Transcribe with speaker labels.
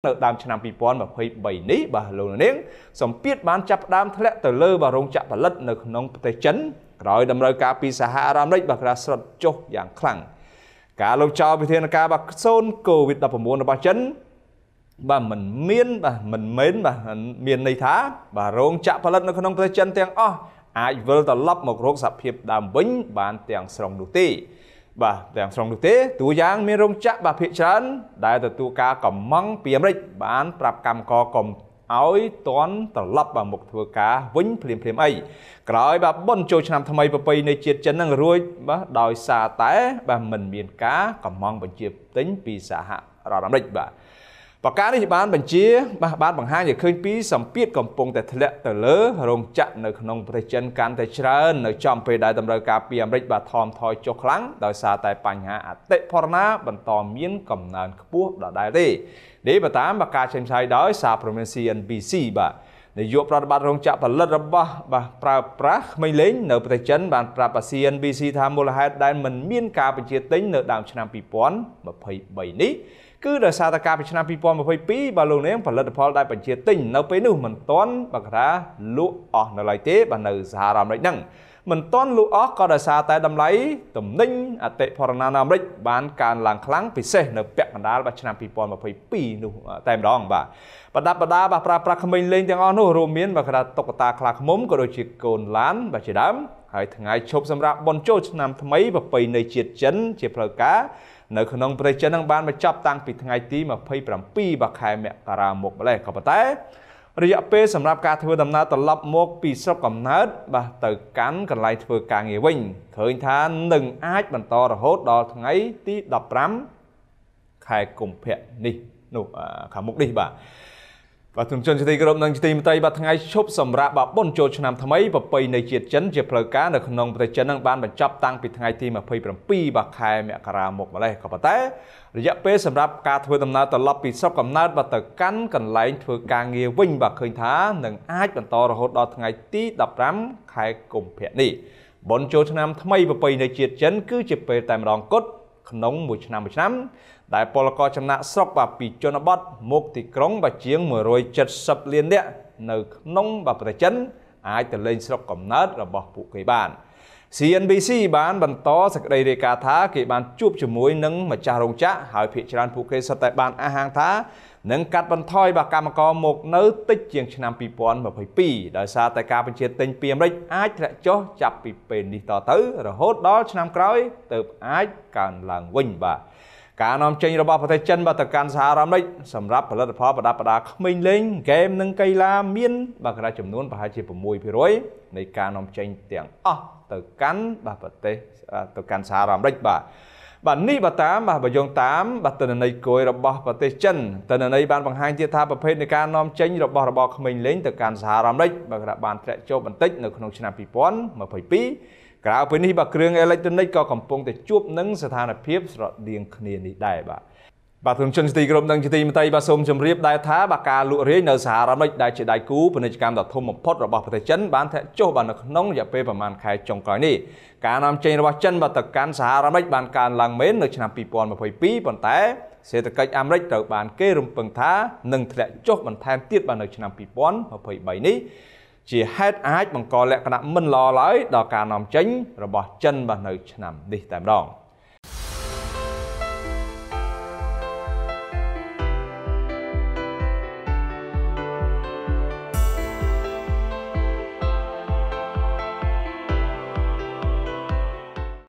Speaker 1: នៅដើមឆ្នាំ2023នេះបាទលោកនាងសម្ពាធបានចាប់ផ្ដើមធ្លាក់ទៅលើបាទរោងចក្រផលិតនៅក្នុងប្រទេសចិនក្រោយតម្រូវការពីសហរដ្ឋអាមេរិកបាទការស្រុតចុះយ៉ាងខ្លាំងការលុបចោលវិធានការបាទសូនកូវីដ19របស់ចិនបាទមិនមានបាទមិនមែនបាទមានន័យថាបាទរោងចក្រផលិតនៅក្នុងប្រទេសចិនទាំងអស់អាចវិលត្រឡប់មករកសភាពដើមវិញ បានទាំងស្រុងនោះទេបាទទាំងស្រុងនោះទេតួយ៉ាងមានរោងចក្របាទភាគច្រើនដែលទទួលការកម្មង់ពីអាមេរិកបានប្រាប់កម្មករកុំឲ្យតន់ត្រឡប់បាទមកធ្វើការវិញភ្លាមភ្លាមអីក្រោយបាទបុនចូលឆ្នាំថ្មីប្រពៃនៃជាតិចិននឹងរួចបាទដោយសារតែបាទមិនមានការកម្មង់បញ្ជាទិញពីសហរដ្ឋអាមេរិកបាទបកការនេះបានបញ្ជាបាទបានបង្ហាញឲ្យឃើញពីសម្ពាធកំពុងតែធ្លាក់ទៅលើរោងចក្រនៅក្នុងប្រទេសចិនកាន់តែច្រើននៅចំពេលដែលតម្រូវការពីអាមេរិកបាទថមថយចុះខ្លាំងដោយសារតែបញ្ហាអតិផរណាបន្តមានកំណើនខ្ពស់ដដែលទេនេះបើតាមបកការចេញផ្សាយដោយសារប្រមាណ CNBC បាទនាយកប្រតិបត្តិរោងចក្រផលិតរបស់បាទប្រើប្រាស់ក្មេងលេងនៅប្រទេសចិនបានប្រាប់អាស៊ាន BC ថាមូលហេតុដែលមិនមានការបញ្ជាទិញនៅដើមឆ្នាំ2023នេះគឺដោយសារតែការពីឆ្នាំ2022បាទលោកនាងផលិតផលដែលបញ្ជាទិញនៅពេលនោះមិនទាន់បើកថាលក់អស់នៅឡើយទេបាទនៅសហរដ្ឋអាមេរិកហ្នឹងមិនទាន់លូអស់ក៏ដោយសារតែតម្លៃទំនិញអតិផរណានៅអាមេរិកបានកើនឡើងខ្លាំងពិសេសនៅពាក់កណ្ដាលរបស់ឆ្នាំ2022នោះតែម្ដងបាទបដាបដាបាទប្រើប្រាស់ក្មេងលេងទាំងអស់នោះរួមមានបាទកណ្ដាលតុកតាខ្លាឃ្មុំក៏ដូចជាកូនឡានបាទជាដើមហើយថ្ងៃឈប់សម្រាប់បុណ្យចូលឆ្នាំថ្មីប្រពៃណីជាតិចិនជាផ្លូវការនៅក្នុងប្រទេសចិននឹងបានបញ្ចប់តាំងពីថ្ងៃទី27បាទខែមករាមកម្លេះក៏ប៉ុន្តែរយៈពេលសម្រាប់ការធ្វើដំណើរត្រឡប់មកពីស្រុកកំណើត បាទទៅកាន់កន្លែងធ្វើការងារវិញឃើញថានឹងអាចបន្តរហូតដល់ថ្ងៃ ទី15ខែកុម្ភៈនេះនោះខាងមុខនេះបាទបាទជំនុំជទីគោរពនិងទីមតីបាទថ្ងៃឈប់សម្រាប់បាទបុណ្យចូលឆ្នាំថ្មីប្រពៃណីជាតិចិនជាផ្លូវការនៅក្នុងប្រទេសចិននឹងបានបញ្ចប់តាំងពីថ្ងៃទី27បាទខែមករាមកម្លេះក៏ប៉ុន្តែរយៈពេលសម្រាប់ការធ្វើដំណើរត្រឡប់ពីស្រុកកំណើតបាទទៅកាន់កន្លែងធ្វើការងារវិញបាទឃើញថានឹងអាចបន្តរហូតដល់ថ្ងៃទី15ខែកុម្ភៈនេះបុណ្យចូលឆ្នាំថ្មីប្រពៃណីជាតិចិនគឺជាពេលតែម្ដងគត់ក្នុងមួយឆ្នាំមួយឆ្នាំដែលពលករចំណាក់ស្រុកបាទពីជនបទមកទីក្រុង បាទជាង170លាននាក់នៅក្នុងបាទប្រជាជនអាចទៅលេងស្រុកកំណើតរបស់ពួកគេបាន។ CNBC បានបន្តសេចក្តីរាយការណ៍ថាគេបានជួបជាមួយនឹងម្ចាស់រោងចក្រហើយភាគច្រើនពួកគេសុទ្ធតែបានអះអាងថានឹងកាត់បន្ថយបាកម្មករមកនៅតិចជាងឆ្នាំ2022ដោយសារតែការបញ្ជាទិញពីអាមេរិកអាចធ្លាក់ចុះចាប់ពីពេលនេះតទៅ រហូតដល់ឆ្នាំក្រោយទើបអាចកើនឡើងវិញបាទការនាំចេញរបស់ប្រទេសចិនបាទទៅកាន់សហរដ្ឋអាមេរិកសម្រាប់ផលិតផលប្រដាប់ប្រដាក្មេងលេងហ្គេមនិងកីឡាមានបាទកណ្ដាចំនួនប្រហែលជា6%នៃការនាំចេញទាំងអស់ទៅកាន់បាទប្រទេសទៅកាន់សហរដ្ឋអាមេរិកបាទបាទនេះបើតាមបាទបើយោងតាមបាទតនន័យគយរបស់ប្រទេសចិនតនន័យបានបង្ហាញទៀតថាប្រភេទនៃការនាំចេញរបស់របរក្មេងលេងទៅកាន់សហរដ្ឋអាមេរិកបើក្រាបានធ្លាក់ចុះបន្តិចនៅក្នុងឆ្នាំ2022ក្រៅពីនេះបាទគ្រឿងអេឡិចត្រូនិកក៏កំពុងតែជួបនឹងស្ថានភាពស្រដៀងគ្នានេះដែរបាទបាទក្រុមជនទីក្រុមនិងទីមន្ត្រីបាទសូមជម្រាបដែរថាបាទការលក់រាយនៅសហរដ្ឋអាមេរិកដែលជាដៃគូពាណិជ្ជកម្មដ៏ធំបំផុតរបស់ប្រទេសចិនបានធាក់ចុះបាទនៅក្នុងរយៈពេលប្រមាណខែចុងក្រោយនេះការនាំចេញរបស់ចិនបាទទៅកាន់សហរដ្ឋអាមេរិកបានកើនឡើងមែននៅឆ្នាំ2022ប៉ុន្តែសេដ្ឋកិច្ចអាមេរិកត្រូវបានគេរំពឹងថានឹងធ្លាក់ចុះបន្ថែមទៀតបាទនៅឆ្នាំ2023នេះជាហេតុអាចបង្កលក្ខណៈមិនល្អឡើយដល់ការនាំចេញរបស់ចិនបាទនៅឆ្នាំនេះតែម្ដង។